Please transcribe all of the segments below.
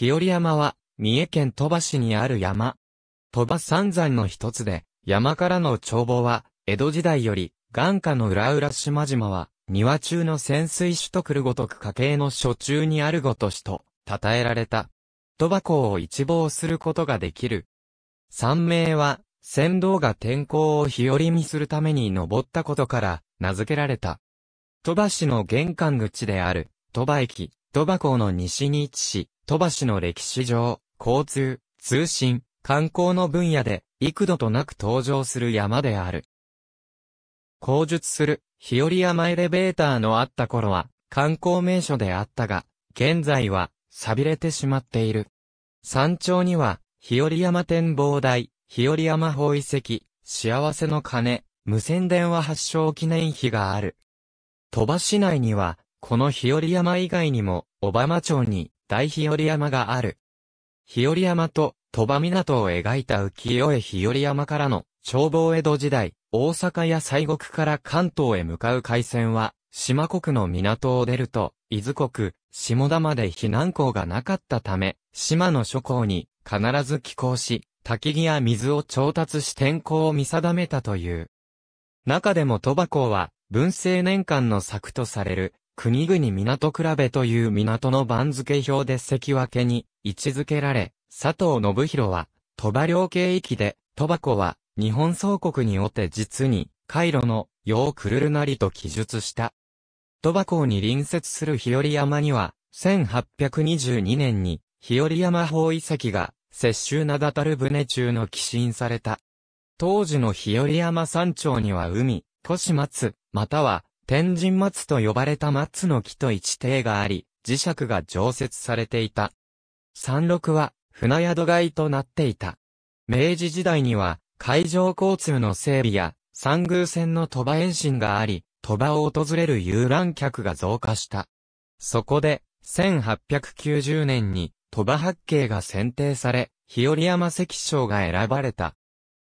日和山は、三重県鳥羽市にある山。鳥羽三山の一つで、山からの眺望は、江戸時代より、眼下の浦々島々は、庭中の潜水種と来るごとく家系の所中にあるごとしと、称えられた。鳥羽港を一望することができる。三名は、船頭が天候を日和見するために登ったことから、名付けられた。鳥羽市の玄関口である、鳥羽駅、鳥羽港の西に位置し、鳥羽市の歴史上、交通、通信、観光の分野で幾度となく登場する山である。工述する日和山エレベーターのあった頃は観光名所であったが、現在は錆びれてしまっている。山頂には日和山展望台、日和山法遺跡、幸せの鐘、無線電話発祥記念碑がある。鳥羽市内には、この日和山以外にも、小浜町に、大日和山がある。日和山と鳥羽港を描いた浮世絵日和山からの眺望江戸時代、大阪や西国から関東へ向かう海戦は、島国の港を出ると、伊豆国、下田まで避難港がなかったため、島の諸港に必ず寄港し、焚木や水を調達し天候を見定めたという。中でも鳥羽港は、文政年間の作とされる、国々港比べという港の番付表で関脇に位置づけられ、佐藤信弘は、鳥羽領系域で、鳥羽湖は、日本総国におて実に、回路の、ようくるるなりと記述した。鳥羽港に隣接する日和山には、1822年に、日和山法遺跡が、雪舟名だたる船中の寄進された。当時の日和山山頂には海、都市松、または天神松と呼ばれた松の木と一定があり、磁石が常設されていた。山麓は船宿街となっていた。明治時代には海上交通の整備や山宮線の鳥羽延伸があり、鳥羽を訪れる遊覧客が増加した。そこで、1890年に鳥羽八景が選定され、日和山関賞が選ばれた。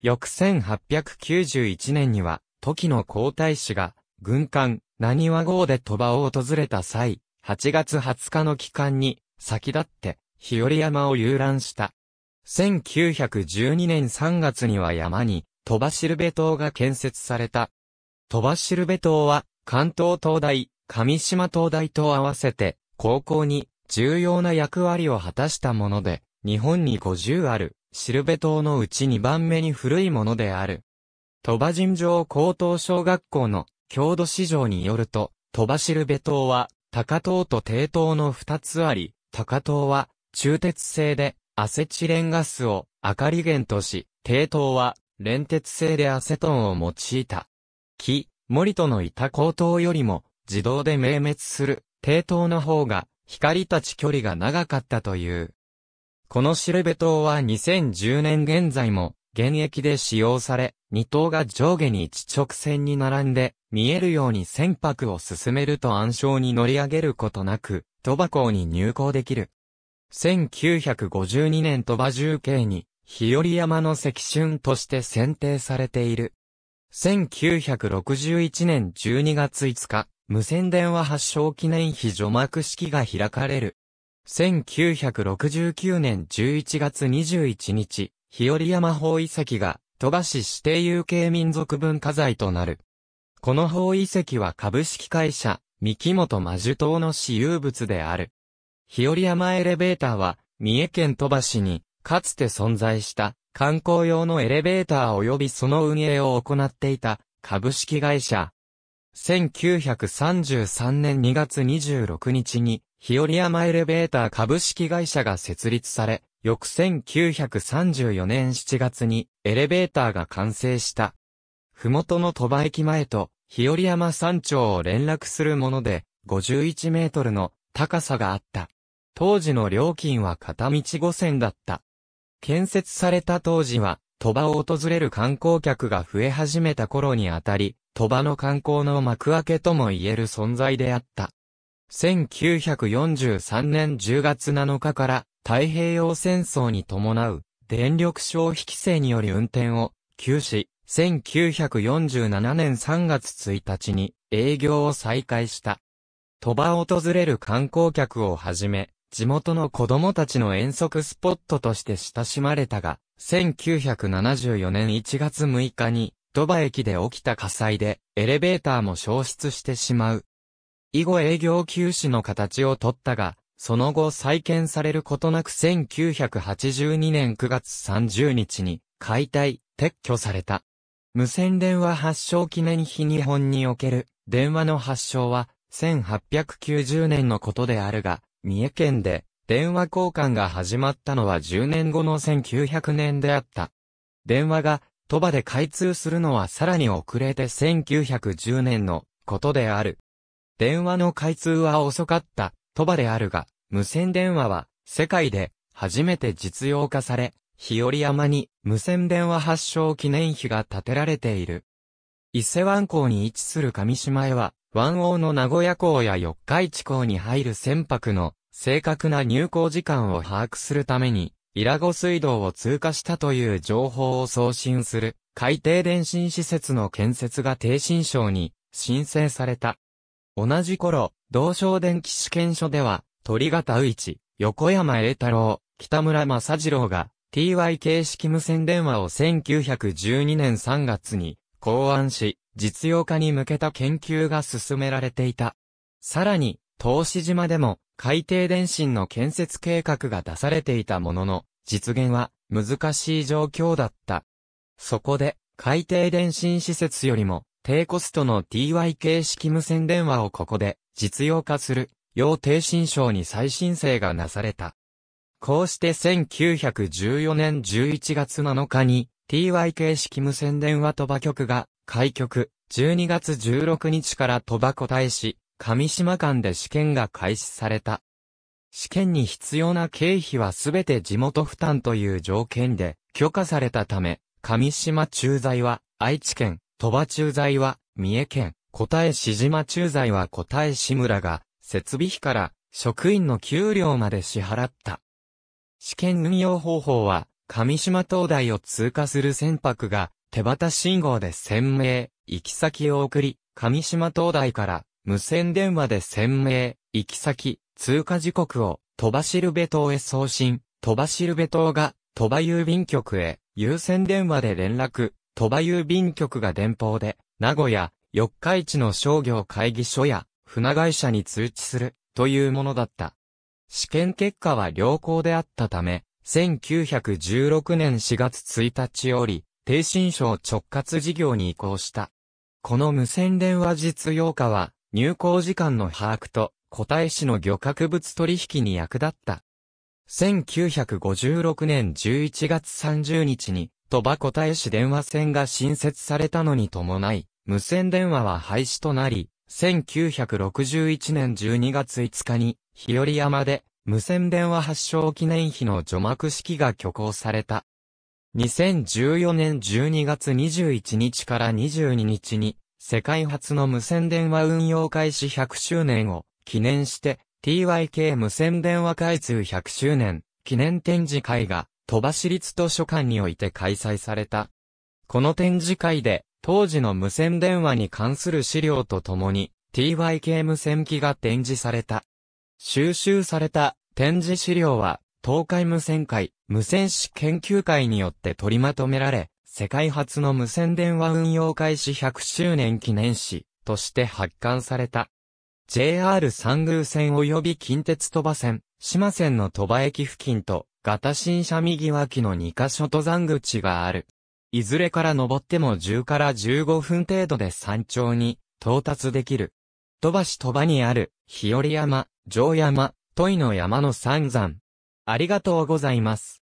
翌1891年には、時の皇太子が軍艦、何和号で鳥羽を訪れた際、8月20日の期間に、先立って、日和山を遊覧した。1912年3月には山に、鳥羽シルベ島が建設された。鳥羽シルベ島は、関東東大、上島東大と合わせて、高校に重要な役割を果たしたもので、日本に50ある、シルベ島のうち2番目に古いものである。鳥羽尋常高等小学校の郷土史上によると、飛ばシルベ島は、高島と低島の二つあり、高島は、中鉄製で、アセチレンガスを、明かり源とし、低島は、連鉄製でアセトンを用いた。木、森とのいた高島よりも、自動で明滅する、低島の方が、光たち距離が長かったという。このシルベ島は2010年現在も、現役で使用され、二頭が上下に一直線に並んで、見えるように船舶を進めると暗礁に乗り上げることなく、鳥羽港に入港できる。1952年鳥羽重慶に、日和山の石春として選定されている。1961年12月5日、無線電話発祥記念碑除幕式が開かれる。1969年11月21日、日和山法遺跡が鳥羽市指定有形民族文化財となる。この方遺跡は株式会社、三木本魔樹島の私有物である。日和山エレベーターは、三重県鳥羽市に、かつて存在した、観光用のエレベーター及びその運営を行っていた、株式会社。1933年2月26日に、日和山エレベーター株式会社が設立され、翌1934年7月にエレベーターが完成した。麓の鳥羽駅前と日和山山頂を連絡するもので51メートルの高さがあった。当時の料金は片道5 0だった。建設された当時は鳥羽を訪れる観光客が増え始めた頃にあたり、鳥羽の観光の幕開けとも言える存在であった。1943年10月7日から太平洋戦争に伴う電力消費規制により運転を休止、1947年3月1日に営業を再開した。鳥羽を訪れる観光客をはじめ、地元の子供たちの遠足スポットとして親しまれたが、1974年1月6日に、鳥羽駅で起きた火災で、エレベーターも消失してしまう。以後営業休止の形をとったが、その後再建されることなく1982年9月30日に解体、撤去された。無線電話発祥記念碑日本における電話の発祥は1890年のことであるが、三重県で電話交換が始まったのは10年後の1900年であった。電話が鳥羽で開通するのはさらに遅れて1910年のことである。電話の開通は遅かった鳥羽であるが、無線電話は、世界で、初めて実用化され、日和山に、無線電話発祥記念碑が建てられている。伊勢湾港に位置する上島へは、湾王の名古屋港や四日市港に入る船舶の正確な入港時間を把握するために、イラゴ水道を通過したという情報を送信する海底電信施設の建設が低心省に申請された。同じ頃、同省電気試験所では鳥形宇一、横山栄太郎、北村正次郎が、TY 形式無線電話を1912年3月に考案し、実用化に向けた研究が進められていた。さらに、東志島でも海底電信の建設計画が出されていたものの、実現は難しい状況だった。そこで、海底電信施設よりも低コストの TY 形式無線電話をここで実用化する要定申章に再申請がなされた。こうして1914年11月7日に TYK 式無線電話賭場局が開局、12月16日から賭場湖大使、上島間で試験が開始された。試験に必要な経費はすべて地元負担という条件で許可されたため、上島駐在は愛知県、鳥羽駐在は三重県、答え市島駐在は答え志市村が設備費から職員の給料まで支払った。試験運用方法は、上島灯台を通過する船舶が手旗信号で鮮明、行き先を送り、上島灯台から無線電話で鮮明、行き先、通過時刻を鳥羽シルベ島へ送信、鳥羽シルベ島が鳥羽郵便局へ優先電話で連絡、鳥羽郵便局が電報で、名古屋、四日市の商業会議所や船会社に通知するというものだった。試験結果は良好であったため、1916年4月1日より、低心省直轄事業に移行した。この無線電話実用化は、入港時間の把握と、個体市の漁獲物取引に役立った。1956年11月30日に、鳥羽個体市電話線が新設されたのに伴い、無線電話は廃止となり、1961年12月5日に、日和山で、無線電話発祥記念碑の除幕式が挙行された。2014年12月21日から22日に、世界初の無線電話運用開始100周年を記念して、TYK 無線電話開通100周年記念展示会が、鳥羽市立図書館において開催された。この展示会で、当時の無線電話に関する資料とともに、TYK 無線機が展示された。収集された展示資料は、東海無線会、無線史研究会によって取りまとめられ、世界初の無線電話運用開始100周年記念誌として発刊された。JR 三宮線及び近鉄鳥羽線、島線の鳥羽駅付近と、ガタ新車右脇の2カ所登山口がある。いずれから登っても10から15分程度で山頂に到達できる。飛ばし飛ばにある日和山、城山、問の山の三山。ありがとうございます。